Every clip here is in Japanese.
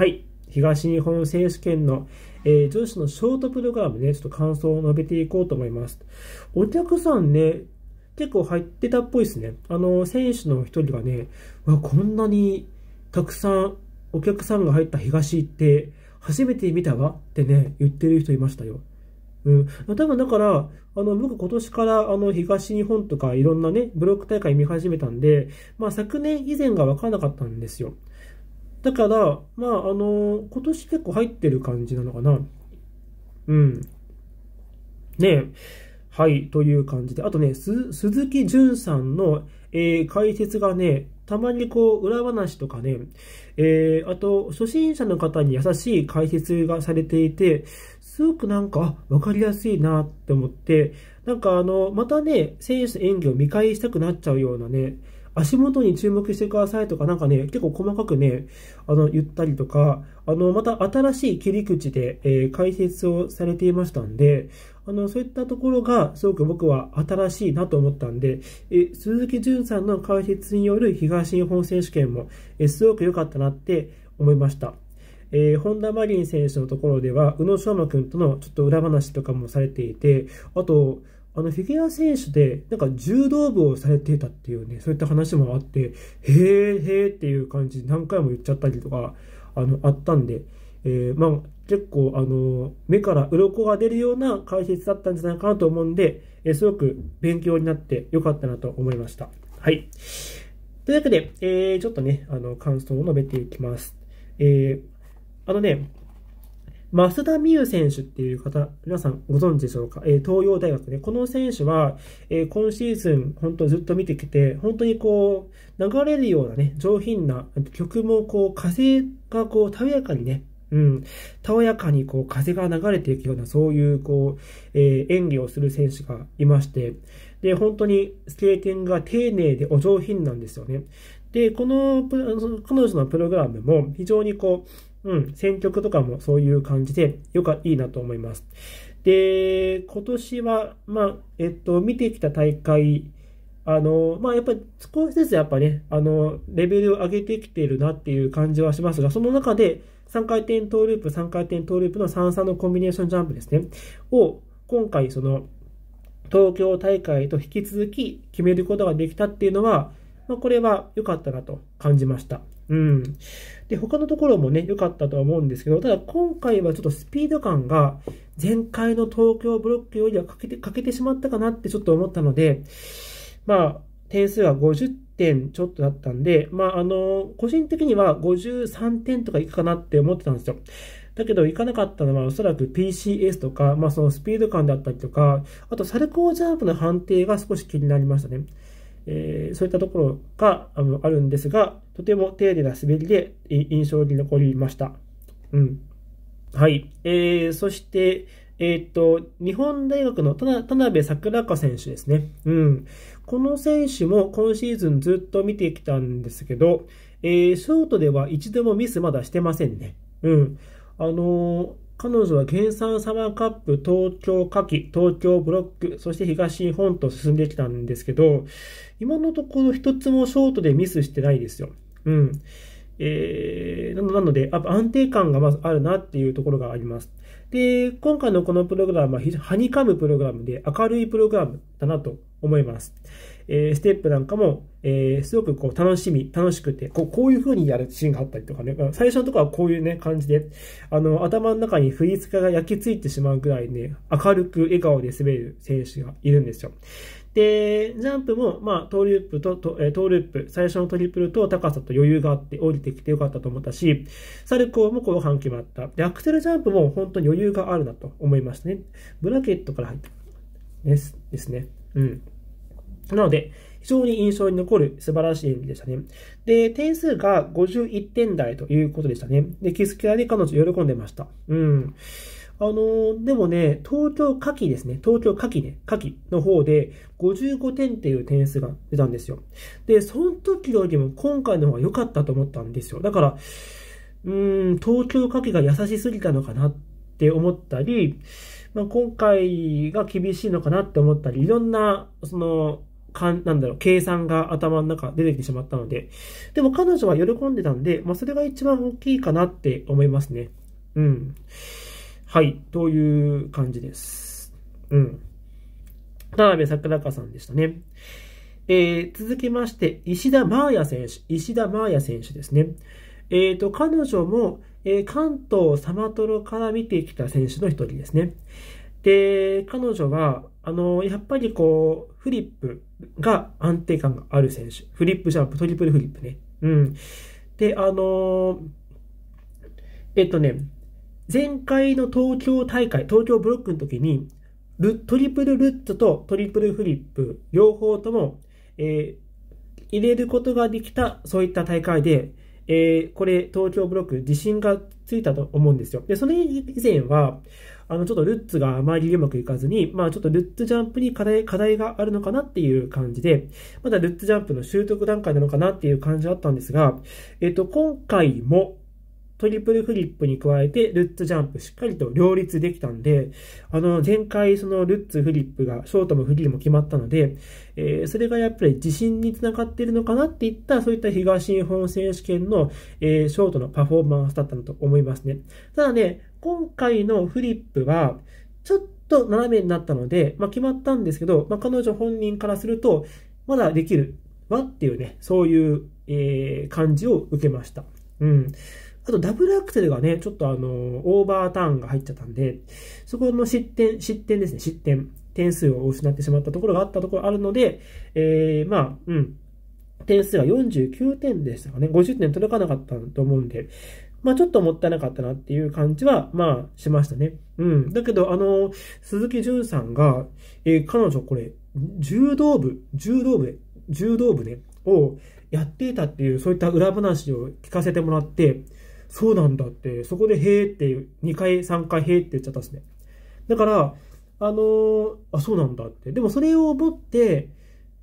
はい。東日本選手権の、えー、女子のショートプログラムね、ちょっと感想を述べていこうと思います。お客さんね、結構入ってたっぽいですね。あの、選手の一人がね、わ、こんなにたくさんお客さんが入った東って、初めて見たわってね、言ってる人いましたよ。うん。多分だから、あの、僕今年から、あの、東日本とかいろんなね、ブロック大会見始めたんで、まあ昨年以前がわからなかったんですよ。だから、まあ、あの今年結構入ってる感じなのかな。うん。ねはい、という感じで。あとね、鈴木淳さんの、えー、解説がね、たまにこう、裏話とかね、えー、あと、初心者の方に優しい解説がされていて、すごくなんか、わかりやすいなって思って、なんかあの、またね、選手の演技を見返したくなっちゃうようなね、足元に注目してくださいとか、なんかね、結構細かくね、あの、言ったりとか、あの、また新しい切り口で、えー、解説をされていましたんで、あの、そういったところが、すごく僕は新しいなと思ったんで、え鈴木淳さんの解説による東日本選手権も、えすごく良かったなって思いました。えー、本田マリン選手のところでは、宇野昌磨君とのちょっと裏話とかもされていて、あと、あのフィギュア選手でなんか柔道部をされてたっていうねそういった話もあってへえへえっていう感じ何回も言っちゃったりとかあのあったんで、えー、まあ、結構あの目から鱗が出るような解説だったんじゃないかなと思うんで、えー、すごく勉強になってよかったなと思いました。はい。というわけで、えー、ちょっとね、あの、感想を述べていきます。えー、あのね、増田美優選手っていう方、皆さんご存知でしょうか、えー、東洋大学ね。この選手は、えー、今シーズン、本当ずっと見てきて、本当にこう、流れるようなね、上品な曲も、こう、風がこう、たやかにね、うん、たおやかにこう、風が流れていくような、そういう、こう、えー、演技をする選手がいまして、で、本当にスケーティングが丁寧でお上品なんですよね。で、この、彼女のプログラムも非常にこう、うん、選曲とかもそういう感じで、よか、いいなと思います。で、今年は、まあ、えっと、見てきた大会、あの、まあ、やっぱり少しずつやっぱね、あの、レベルを上げてきてるなっていう感じはしますが、その中で3回転トーループ、3回転トーループの3-3のコンビネーションジャンプですね、を今回その東京大会と引き続き決めることができたっていうのは、まあ、これは良かったなと感じました。うん。で、他のところもね、良かったとは思うんですけど、ただ今回はちょっとスピード感が前回の東京ブロックよりは欠けて、欠けてしまったかなってちょっと思ったので、まあ、点数は50点ちょっとだったんで、まあ、あの、個人的には53点とかいくかなって思ってたんですよ。だけど行かなかったのはおそらく PCS とか、まあそのスピード感だったりとか、あとサルコージャンプの判定が少し気になりましたね。えー、そういったところがあのあるんですが、とても丁寧な滑りで印象に残りました。うん。はい。えー、そして、えっ、ー、と、日本大学の田辺桜子選手ですね。うん。この選手も今シーズンずっと見てきたんですけど、えー、ショートでは一度もミスまだしてませんね。うん。あのー彼女は原産サマーカップ、東京夏季、東京ブロック、そして東日本と進んできたんですけど、今のところ一つもショートでミスしてないですよ。うん。えー、なので、安定感がまずあるなっていうところがあります。で、今回のこのプログラムは、はにかむプログラムで明るいプログラムだなと思います。えー、ステップなんかも、えー、すごくこう楽しみ、楽しくて、こうこういう風にやるシーンがあったりとかね、最初のところはこういうね、感じで、あの、頭の中に振り付けが焼き付いてしまうくらいね、明るく笑顔で滑る選手がいるんですよ。で、ジャンプも、まあ、トーループと、トーループ、最初のトリプルと高さと余裕があって降りてきてよかったと思ったし、サルコーも後半決まった。で、アクセルジャンプも本当に余裕があるなと思いましたね。ブラケットから入った。です、ですね。うん。なので、非常に印象に残る素晴らしい演技でしたね。で、点数が51点台ということでしたね。で、キスキラで彼女喜んでました。うん。あのー、でもね、東京夏季ですね、東京夏季ね、夏季の方で55点っていう点数が出たんですよ。で、その時よりも今回の方が良かったと思ったんですよ。だから、うん、東京夏季が優しすぎたのかなって思ったり、まあ、今回が厳しいのかなって思ったり、いろんな、その、かん、なんだろう、計算が頭の中出てきてしまったので。でも彼女は喜んでたんで、まあ、それが一番大きいかなって思いますね。うん。はい、という感じです。うん。田辺桜香さんでしたね。えー、続きまして、石田真也選手。石田真也選手ですね。えっ、ー、と、彼女も、えー、関東サマトロから見てきた選手の一人ですね。で、彼女は、あの、やっぱりこう、フリップが安定感がある選手。フリップジャンプ、トリプルフリップね。うん。で、あの、えっとね、前回の東京大会、東京ブロックの時に、トリプルルッツとトリプルフリップ、両方とも、えー、入れることができた、そういった大会で、えー、これ、東京ブロック、自信がついたと思うんですよ。で、それ以前は、あの、ちょっとルッツがあまりうまくいかずに、まあちょっとルッツジャンプに課題、課題があるのかなっていう感じで、まだルッツジャンプの習得段階なのかなっていう感じだったんですが、えっと、今回も、トリプルフリップに加えて、ルッツジャンプしっかりと両立できたんで、あの、前回そのルッツフリップが、ショートもフリーも決まったので、えー、それがやっぱり自信につながっているのかなっていった、そういった東日本選手権の、えー、ショートのパフォーマンスだったのと思いますね。ただね、今回のフリップは、ちょっと斜めになったので、まあ、決まったんですけど、まあ、彼女本人からすると、まだできるわっていうね、そういう、えー、感じを受けました。うん。あと、ダブルアクセルがね、ちょっとあの、オーバーターンが入っちゃったんで、そこの失点、失点ですね、失点。点数を失ってしまったところがあったところあるので、えー、まあ、うん。点数が49点でしたかね。50点届かなかったと思うんで、まあちょっともったいなかったなっていう感じは、まあしましたね。うん。だけど、あの、鈴木淳さんが、えー、彼女これ、柔道部、柔道部柔道部ね、をやっていたっていう、そういった裏話を聞かせてもらって、そうなんだって、そこでへーって、2回、3回へーって言っちゃったんですね。だから、あのー、あ、そうなんだって。でもそれを思って、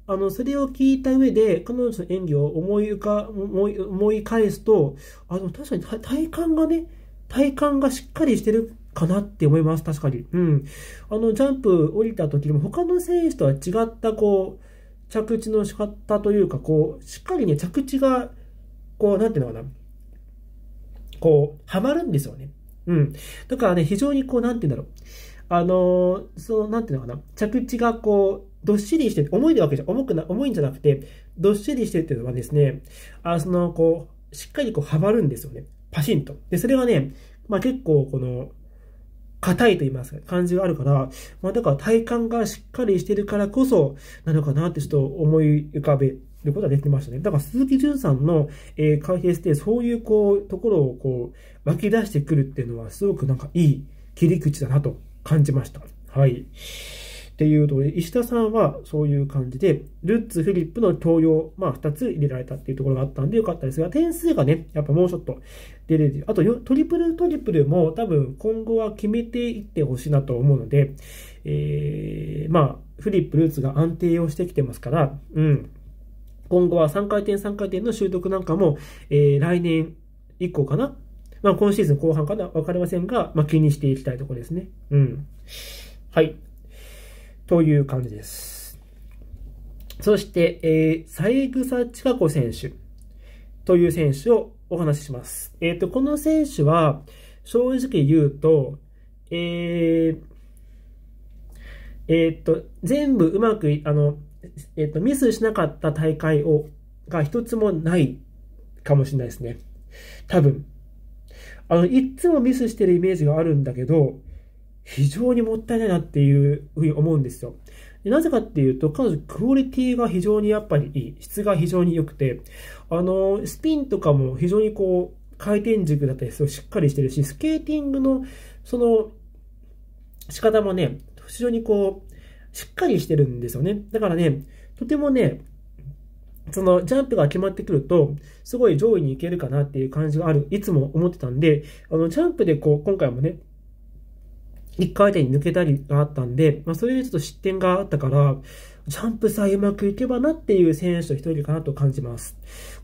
あの、それを聞いた上で、彼女の演技を思い浮か、思い、思い返すと、あ、の、確かに体感がね、体感がしっかりしてるかなって思います、確かに。うん。あの、ジャンプ降りた時でも他の選手とは違った、こう、着地の仕方というか、こう、しっかりね、着地が、こう、なんていうのかな、こう、はまるんですよね。うん。だからね、非常にこう、なんていうんだろう。あのその、なんていうのかな、着地がこう、どっしりして重いわけじゃ、重くな、重いんじゃなくて、どっしりしてるっていうのはですね、あその、こう、しっかりこう、はばるんですよね。パシンと。で、それはね、まあ結構、この、硬いと言いますか、感じがあるから、まあだから体幹がしっかりしてるからこそ、なのかなってちょっと思い浮かべることができましたね。だから鈴木淳さんの、えー、解説で、そういうこう、ところをこう、湧き出してくるっていうのは、すごくなんかいい切り口だなと感じました。はい。っていうところで、石田さんはそういう感じで、ルッツ、フリップの教養、まあ2つ入れられたっていうところがあったんでよかったですが、点数がね、やっぱもうちょっと出れる。あと、トリプルトリプルも多分今後は決めていってほしいなと思うので、えー、まあ、フリップ、ルーツが安定をしてきてますから、うん。今後は3回転3回転の習得なんかも、えー、来年以降かなまあ今シーズン後半かなわかりませんが、まあ気にしていきたいところですね。うん。はい。という感じです。そして、えー、三草千佳子選手という選手をお話しします。えっ、ー、と、この選手は、正直言うと、えー、えっ、ー、と、全部うまく、あの、えっ、と、ミスしなかった大会を、が一つもないかもしれないですね。多分。あの、いつもミスしてるイメージがあるんだけど、非常にもったいないなっていうふうに思うんですよ。でなぜかっていうと、彼女クオリティが非常にやっぱりいい。質が非常に良くて、あの、スピンとかも非常にこう、回転軸だったりすごいしっかりしてるし、スケーティングの、その、仕方もね、非常にこう、しっかりしてるんですよね。だからね、とてもね、そのジャンプが決まってくると、すごい上位に行けるかなっていう感じがある、いつも思ってたんで、あの、ジャンプでこう、今回もね、1回転に抜けたりがあったんで、まあ、それでちょっと失点があったから、ジャンプさえうまくいけばなっていう選手と一人かなと感じます。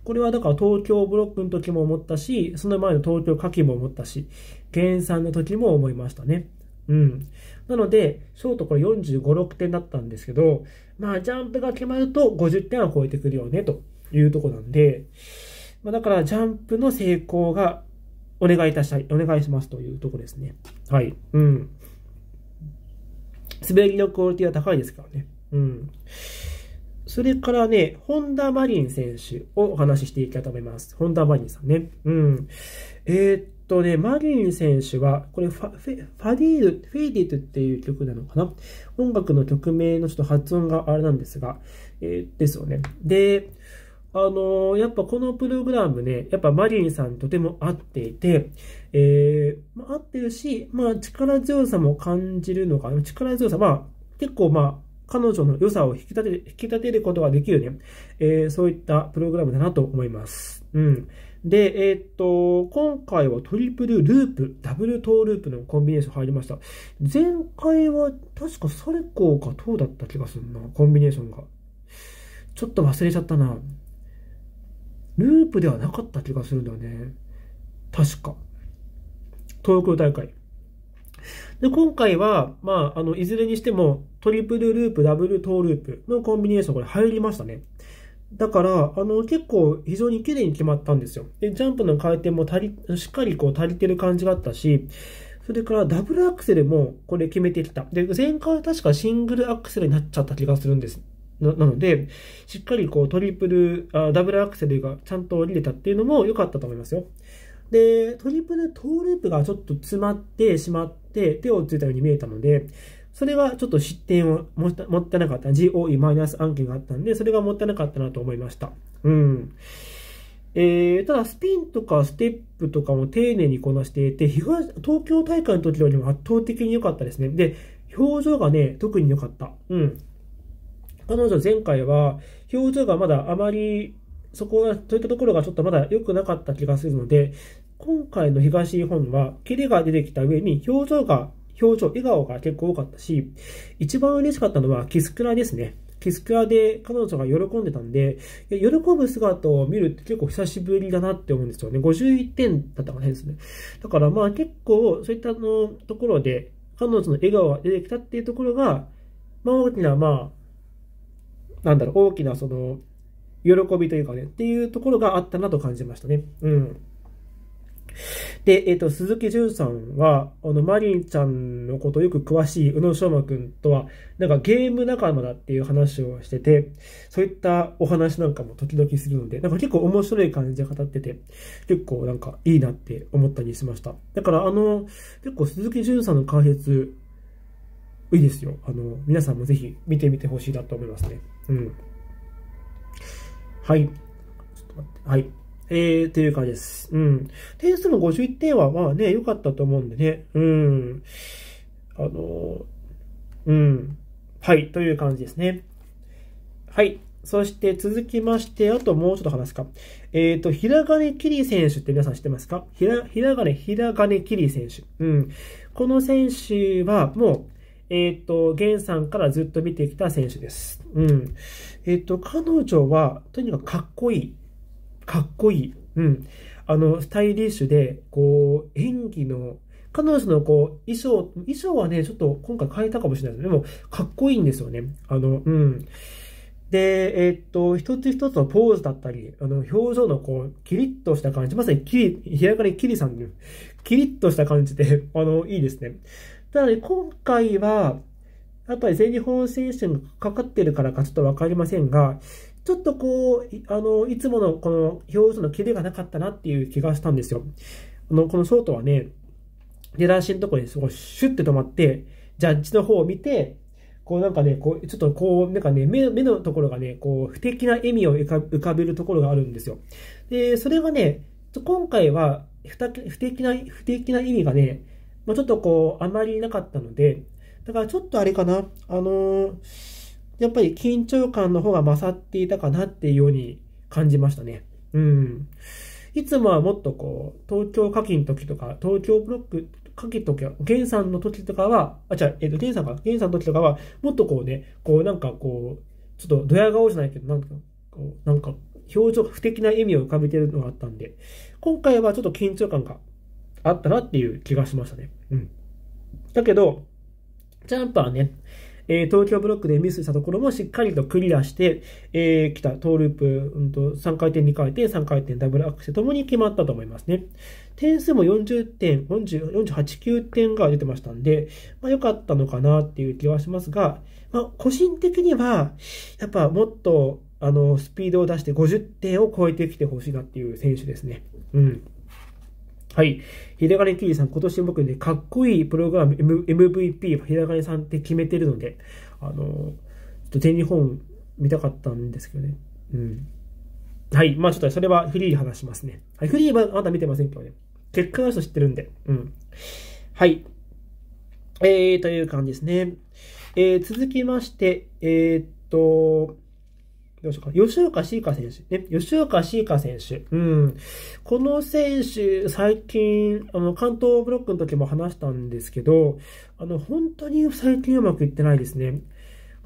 これはだから東京ブロックの時も思ったし、その前の東京夏季も思ったし、原産の時も思いましたね。うん。なので、ショートこれ45、6点だったんですけど、まあ、ジャンプが決まると50点は超えてくるよね、というとこなんで、まあ、だから、ジャンプの成功がお願いいたしたい、お願いしますというとこですね。はい。うん。滑りのクオリティは高いですからね。うん。それからね、ホンダマリン選手をお話ししていきたいと思います。ホンダマリンさんね。うん。えー、っとね、マリン選手は、これファ、ェ、ファディール、フェイディトっていう曲なのかな音楽の曲名のちょっと発音があれなんですが、えー、ですよね。で、あのー、やっぱこのプログラムね、やっぱマリンさんとても合っていて、えー、ま合ってるし、まあ、力強さも感じるのかな。力強さ、まあ、結構まあ、彼女の良さを引き立てる、引き立てることができるね、えー、そういったプログラムだなと思います。うん。で、えー、っと、今回はトリプルループ、ダブルトーループのコンビネーション入りました。前回は確かサレコーかトーだった気がするな、コンビネーションが。ちょっと忘れちゃったな。ループではなかった気がするんだよね。確か。東京大会。で、今回は、まあ、あの、いずれにしても、トリプルループ、ダブルトーループのコンビネーション、これ入りましたね。だから、あの、結構非常に綺麗に決まったんですよ。で、ジャンプの回転も足り、しっかりこう足りてる感じがあったし、それからダブルアクセルもこれ決めてきた。で、前回は確かシングルアクセルになっちゃった気がするんです。なので、しっかりこうトリプルあ、ダブルアクセルがちゃんと降りれたっていうのも良かったと思いますよ。で、トリプルトーループがちょっと詰まってしまって、手をついたように見えたので、それはちょっと失点をもったもったいなかった。GOE マイナス案件があったんで、それがもったいなかったなと思いました。うん。えー、ただ、スピンとかステップとかも丁寧にこなしていて、東京大会の時よりも圧倒的に良かったですね。で、表情がね、特に良かった。うん。彼女前回は表情がまだあまりそこが、そういったところがちょっとまだ良くなかった気がするので、今回の東日本は、キレが出てきた上に、表情が、表情、笑顔が結構多かったし、一番嬉しかったのは、キスクラですね。キスクラで彼女が喜んでたんで、喜ぶ姿を見るって結構久しぶりだなって思うんですよね。51点だったかなですね。だからまあ結構、そういったのところで、彼女の笑顔が出てきたっていうところが、まあ大きな、まあ、なんだろう、大きなその、喜びというかね、っていうところがあったなと感じましたね。うん。で、えっ、ー、と、鈴木潤さんは、あの、マリンちゃんのことよく詳しい宇野昌磨くんとは、なんかゲーム仲間だっていう話をしてて、そういったお話なんかも時々するので、なんか結構面白い感じで語ってて、結構なんかいいなって思ったりしました。だからあの、結構鈴木潤さんの解説、いいですよ。あの、皆さんもぜひ見てみてほしいなと思いますね。うん。はい。ちょっと待って。はい。えー、という感じです。うん。点数も51点は、まあね、良かったと思うんでね。うん。あのうん。はい、という感じですね。はい。そして続きまして、あともうちょっと話すか。えっ、ー、と、平金きり選手って皆さん知ってますか平、平金、平金きり選手。うん。この選手は、もう、えっ、ー、と、ゲンさんからずっと見てきた選手です。うん。えっ、ー、と、彼女は、とにかくかっこいい。かっこいい。うん。あの、スタイリッシュで、こう、演技の、彼女のこう、衣装、衣装はね、ちょっと今回変えたかもしれないですけど、でも、かっこいいんですよね。あの、うん。で、えー、っと、一つ一つのポーズだったり、あの、表情のこう、キリッとした感じ、まさにキリ、ひらかり、キリさんの、キリッとした感じで、あの、いいですね。ただね、今回は、やっぱり全日本選手がかかってるからかちょっとわかりませんが、ちょっとこう、あの、いつものこの表情のキレがなかったなっていう気がしたんですよ。あの、このショートはね、出だしのところにすごいシュッて止まって、ジャッジの方を見て、こうなんかね、こう、ちょっとこう、なんかね、目目のところがね、こう、不敵な笑みを浮かべるところがあるんですよ。で、それがね、今回は、不敵な、不敵な意味がね、まあ、ちょっとこう、あまりなかったので、だからちょっとあれかな、あのー、やっぱり緊張感の方が勝っていたかなっていうように感じましたね。うん。いつもはもっとこう、東京課金の時とか、東京ブロックかけの時は、ゲンさんの時とかは、あ、違う、えっ、ー、と、ゲンさんか、ゲンさんの時とかは、もっとこうね、こうなんかこう、ちょっとドヤ顔じゃないけど、なんか、こう、なんか、表情、不敵な笑みを浮かべてるのがあったんで、今回はちょっと緊張感があったなっていう気がしましたね。うん。だけど、ジャンパーね、えー、東京ブロックでミスしたところもしっかりとクリアして、えー、来た、トーループ、うんと、3回転、2回転、3回転、ダブルアクセともに決まったと思いますね。点数も40点、40 48、9点が出てましたんで、まあ良かったのかなっていう気はしますが、まあ個人的には、やっぱもっと、あの、スピードを出して50点を超えてきてほしいなっていう選手ですね。うん。はい。ひだがね T さん、今年僕ね、かっこいいプログラム、M、MVP、ひだがねさんって決めてるので、あの、ちょっと全日本見たかったんですけどね。うん。はい。まあちょっとそれはフリーで話しますね。はい。フリーはまだ見てませんけどね。結果の人知ってるんで。うん。はい。えー、という感じですね。えー、続きまして、えー、っと、どうしようか。吉岡シーカ選手。ね。吉岡シーカ選手。うん。この選手、最近、あの、関東ブロックの時も話したんですけど、あの、本当に最近うまくいってないですね。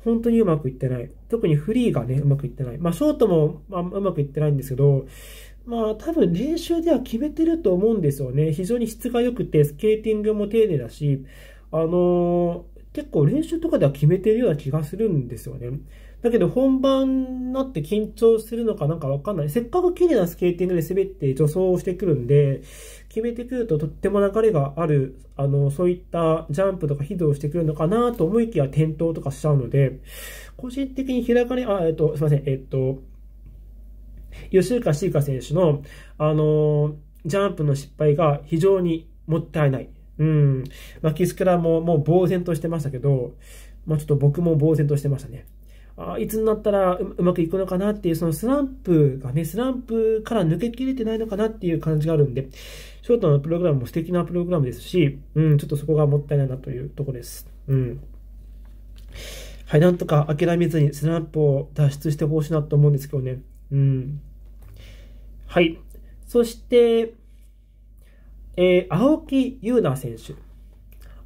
本当にうまくいってない。特にフリーがね、うまくいってない。まあ、ショートも、まあ、うまくいってないんですけど、まあ、多分練習では決めてると思うんですよね。非常に質が良くて、スケーティングも丁寧だし、あのー、結構練習とかでは決めてるような気がするんですよね。だけど本番になって緊張してるのかなんかわかんない。せっかく綺麗なスケーティングで滑って助走をしてくるんで、決めてくるととっても流れがある、あの、そういったジャンプとか非道をしてくるのかなと思いきや転倒とかしちゃうので、個人的に開かれ、あ、えっと、すいません、えっと、吉岡シーカ選手の、あの、ジャンプの失敗が非常にもったいない。うん。まあ、キスクラももう呆然としてましたけど、まあ、ちょっと僕も呆然としてましたね。あいつになったらうまくいくのかなっていう、そのスランプがね、スランプから抜けきれてないのかなっていう感じがあるんで、ショートのプログラムも素敵なプログラムですし、うん、ちょっとそこがもったいないなというところです。うん。はい、なんとか諦めずにスランプを脱出してほしいなと思うんですけどね。うん。はい。そして、えー、青木優奈選手。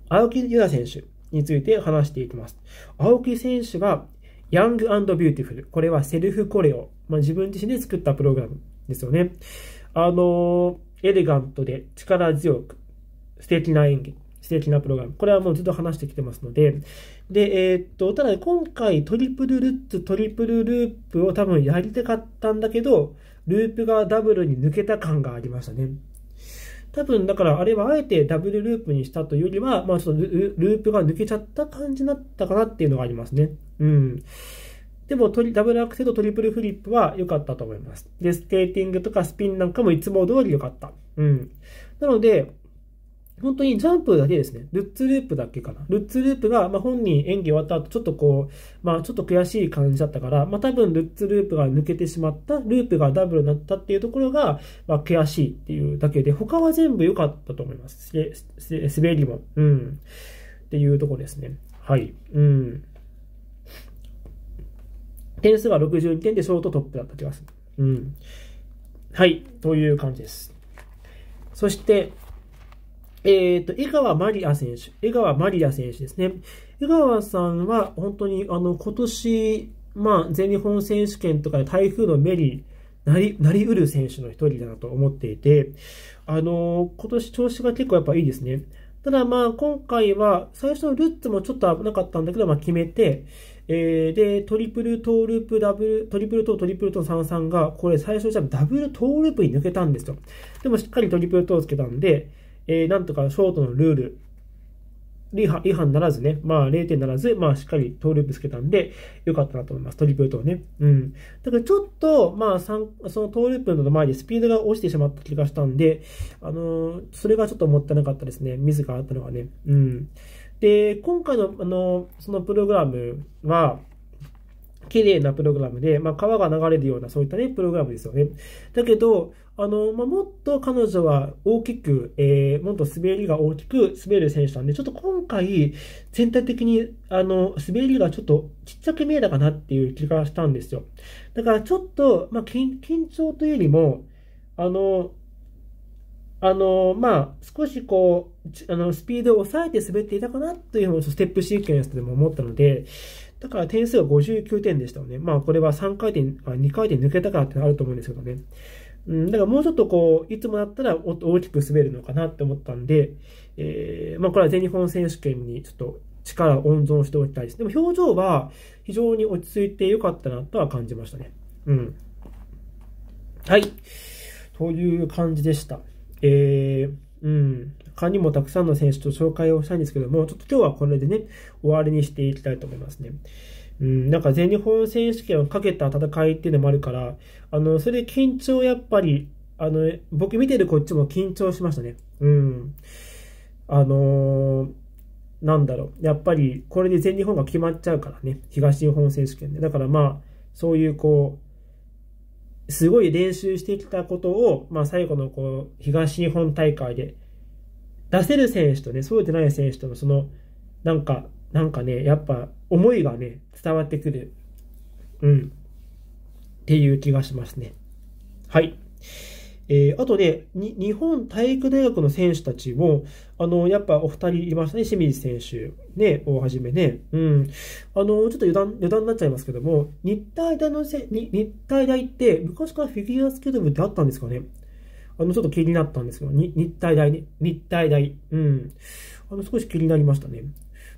青木優奈選手について話していきます。青木選手がヤングビューティフル。これはセルフコレオ。まあ、自分自身で作ったプログラムですよね。あのー、エレガントで力強く、素敵な演技、素敵なプログラム。これはもうずっと話してきてますので。で、えー、っと、ただ今回トリプルルッツ、トリプルループを多分やりたかったんだけど、ループがダブルに抜けた感がありましたね。多分だからあれはあえてダブルループにしたというよりは、まあちょっとループが抜けちゃった感じになったかなっていうのがありますね。うん。でもトリ、ダブルアクセルとトリプルフリップは良かったと思います。で、スケーティングとかスピンなんかもいつも通り良かった。うん。なので、本当にジャンプだけですね。ルッツループだけかな。ルッツループが、まあ、本人演技終わった後、ちょっとこう、まあ、ちょっと悔しい感じだったから、まあ、多分ルッツループが抜けてしまった、ループがダブルになったっていうところが、まあ、悔しいっていうだけで、他は全部良かったと思います。滑りも。うん。っていうところですね。はい。うん。点数は62点でショートトップだった気がする。うん。はい。という感じです。そして、えっ、ー、と、江川マリア選手、江川マリア選手ですね。江川さんは本当にあの今年、まあ、全日本選手権とかで台風の目になりなりうる選手の一人だなと思っていて、あの今年調子が結構やっぱいいですね。ただまあ今回は最初のルッツもちょっと危なかったんだけど、まあ、決めて、えー、で、トリプルトーループダブル、トリプルトートリプルトー33が、これ最初じゃダブルトーループに抜けたんですよ。でもしっかりトリプルトーつけたんで、えー、なんとかショートのルール違反違反ならずね、まあ0点ならず、まあしっかりトーループつけたんで、よかったなと思います。トリプルトね。うん。だからちょっと、まあ3、そのトーループの前でスピードが落ちてしまった気がしたんで、あのー、それがちょっともったいなかったですね。ミスがあったのはね。うん。で、今回の、あのー、そのプログラムは、綺麗なプログラムで、まあ、川が流れるような、そういったね、プログラムですよね。だけど、あの、まあ、もっと彼女は大きく、えー、もっと滑りが大きく滑る選手なんで、ちょっと今回、全体的に、あの、滑りがちょっとちっちゃく見えたかなっていう気がしたんですよ。だからちょっと、まあ、緊張というよりも、あの、あの、まあ、少しこう、あの、スピードを抑えて滑っていたかなというふうに、ステップシーケンスでも思ったので、だから点数が59点でしたよね。まあこれは3回転、2回転抜けたからってあると思うんですけどね。うん、だからもうちょっとこう、いつもだったら大きく滑るのかなって思ったんで、えー、まあこれは全日本選手権にちょっと力を温存しておきたいです。でも表情は非常に落ち着いて良かったなとは感じましたね。うん。はい。という感じでした。えーうん、他にもたくさんの選手と紹介をしたいんですけども、ちょっと今日はこれでね、終わりにしていきたいと思いますね。うん、なんか全日本選手権をかけた戦いっていうのもあるから、あの、それで緊張やっぱり、あの、僕見てるこっちも緊張しましたね。うん。あのー、なんだろう。やっぱり、これで全日本が決まっちゃうからね。東日本選手権で、だからまあ、そういうこう、すごい練習してきたことを、まあ、最後のこう東日本大会で出せる選手とね、そうでない選手とのその、なんか、なんかね、やっぱ思いがね、伝わってくる。うん。っていう気がしますね。はい。えー、あとで、ね、日本体育大学の選手たちも、あの、やっぱお二人いましたね。清水選手、ね、をはじめね。うん。あの、ちょっと余談、余談になっちゃいますけども、日体大のせ、日体大って、昔からフィギュアスケート部ってあったんですかね。あの、ちょっと気になったんですけど、日体大ね。日体大。うん。あの、少し気になりましたね。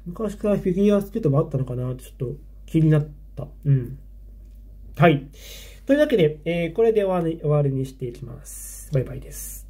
昔からフィギュアスケート部あったのかなって、ちょっと気になった。うん。はい。というわけで、えー、これで終わりにしていきます。バイバイです。